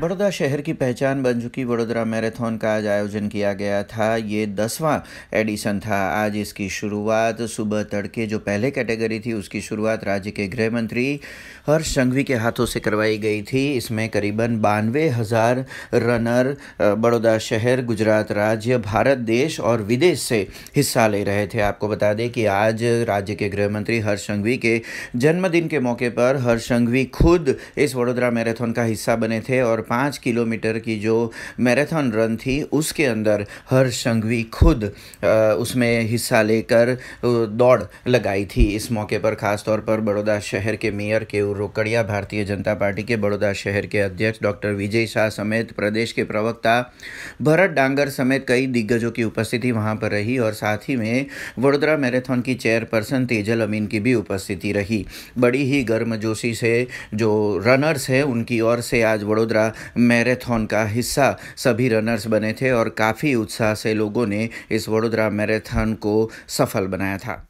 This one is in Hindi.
बड़ौदा शहर की पहचान बन चुकी वडोदरा मैराथन का आज आयोजन किया गया था ये दसवां एडिशन था आज इसकी शुरुआत सुबह तड़के जो पहले कैटेगरी थी उसकी शुरुआत राज्य के गृह मंत्री हर्ष संघवी के हाथों से करवाई गई थी इसमें करीबन बानवे हज़ार रनर बड़ौदा शहर गुजरात राज्य भारत देश और विदेश से हिस्सा ले रहे थे आपको बता दें कि आज राज्य के गृह मंत्री हर्ष संघवी के जन्मदिन के मौके पर हर्ष संघवी खुद इस वडोदरा मैराथन का हिस्सा बने थे और पाँच किलोमीटर की जो मैराथन रन थी उसके अंदर हर्ष संघवी खुद उसमें हिस्सा लेकर दौड़ लगाई थी इस मौके पर ख़ासतौर पर बड़ौदा शहर के मेयर के रोकड़िया भारतीय जनता पार्टी के बड़ौदा शहर के अध्यक्ष डॉक्टर विजय शाह समेत प्रदेश के प्रवक्ता भरत डांगर समेत कई दिग्गजों की उपस्थिति वहाँ पर रही और साथ ही में वडोदरा मैराथन की चेयरपर्सन तेजल अमीन की भी उपस्थिति रही बड़ी ही गर्मजोशी से जो रनर्स हैं उनकी ओर से आज वडोदरा मैराथन का हिस्सा सभी रनर्स बने थे और काफ़ी उत्साह से लोगों ने इस वडोदरा मैराथन को सफल बनाया था